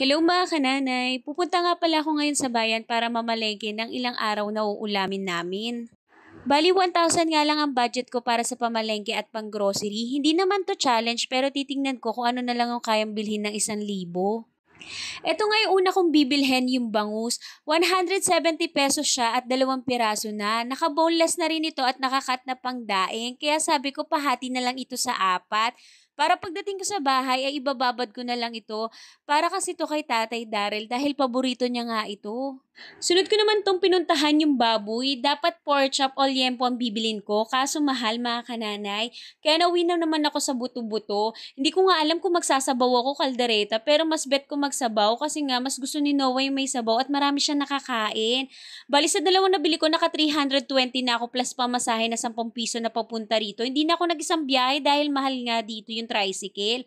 Hello mga kananay, pupunta nga pala ako ngayon sa bayan para mamalengke ng ilang araw na uulamin namin. Bali 1,000 nga lang ang budget ko para sa pamalengke at pang grocery. Hindi naman to challenge pero titingnan ko kung ano na lang ang kayang bilhin ng isang libo. Ito nga yung una kong bibilhin yung bangus. 170 pesos siya at dalawang piraso na. Naka-boneless na rin ito at nakakat na pang daing. Kaya sabi ko pahati na lang ito sa apat. Para pagdating ko sa bahay, ay ibababad ko na lang ito para kasi to kay Tatay Daryl dahil paborito niya nga ito. Sunod ko naman tong pinuntahan yung baboy. Dapat pork chop o liempo ang bibilin ko. Kaso mahal mga kananay. Kaya nauwi na naman ako sa buto-buto. Hindi ko nga alam kung magsasabaw ako kaldereta. Pero mas bet ko magsabaw kasi nga mas gusto ni Noah yung may sabaw at marami siya nakakain. Bali sa dalawang nabili ko, naka 320 na ako plus pamasahe na 10 piso na papunta rito. Hindi na ako nag-isang biyahe dahil mahal nga dito yung tricycle.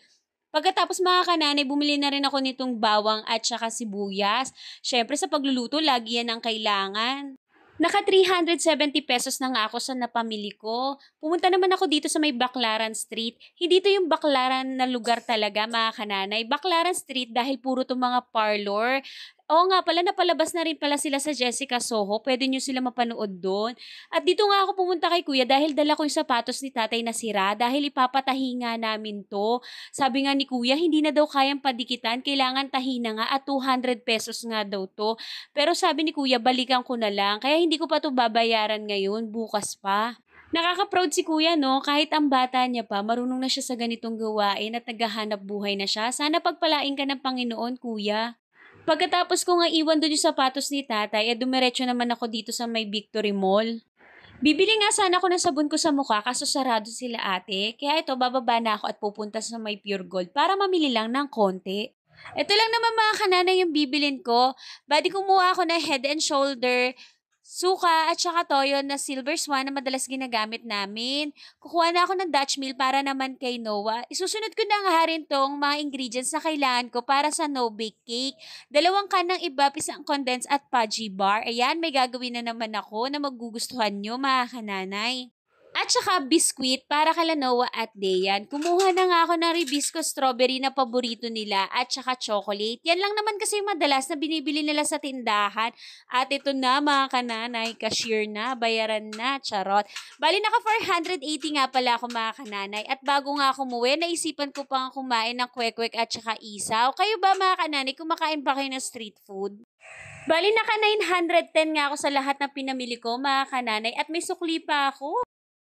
Pagkatapos mga kananay, bumili na rin ako nitong bawang at saka sibuyas. Siyempre sa pagluluto, lagi yan ang kailangan. Naka 370 pesos na nga ako sa napamili ko. Pumunta naman ako dito sa may Baclaran Street. Hindi to yung Baclaran na lugar talaga mga kananay. Baclaran Street dahil puro to mga parlor. Oo nga pala, napalabas na rin pala sila sa Jessica Soho. Pwede nyo sila mapanood doon. At dito nga ako pumunta kay kuya dahil dala ko yung sapatos ni tatay na sira dahil ipapatahi nga namin to. Sabi nga ni kuya, hindi na daw kayang padikitan. Kailangan tahi na nga at 200 pesos nga daw to. Pero sabi ni kuya, balikan ko na lang. Kaya hindi ko pa to babayaran ngayon. Bukas pa. Nakaka-proud si kuya no, kahit ang bata niya pa, marunong na siya sa ganitong gawain at naghahanap buhay na siya. Sana pagpalain ka ng Panginoon kuya. Pagkatapos ko nga iwan doon yung sapatos ni tatay, eh dumiretso naman ako dito sa may Victory Mall. Bibili nga sana ako ng sabon ko sa mukha kaso sarado sila ate. Kaya ito, bababa na ako at pupunta sa may Pure Gold para mamili lang ng konti. Ito lang naman mga kanana yung bibilin ko. Badi kumuha ako ng head and shoulder suka at saka toyo na silver swan na madalas ginagamit namin. Kukuha na ako ng Dutch meal para naman kay Noah. Isusunod ko na ang harin tong mga ingredients na kailangan ko para sa no-bake cake. Dalawang kanang iba, pisang condensed at pudgy bar. Ayan, may gagawin na naman ako na magugustuhan nyo mga kananay. At saka biskuit para kala Noah at Dayan. Kumuha na nga ako ng Ribisco strawberry na paborito nila at saka chocolate. Yan lang naman kasi yung madalas na binibili nila sa tindahan. At ito na mga kananay, cashier na, bayaran na, charot. Bali naka 480 nga pala ako mga kananay. At bago nga ako muwi, naisipan ko pang kumain ng kwek-kwek at saka isaw. Kayo ba mga kananay, kumakain pa kayo ng street food? Bali, naka 910 nga ako sa lahat ng pinamili ko, mga kananay, at may sukli pa ako.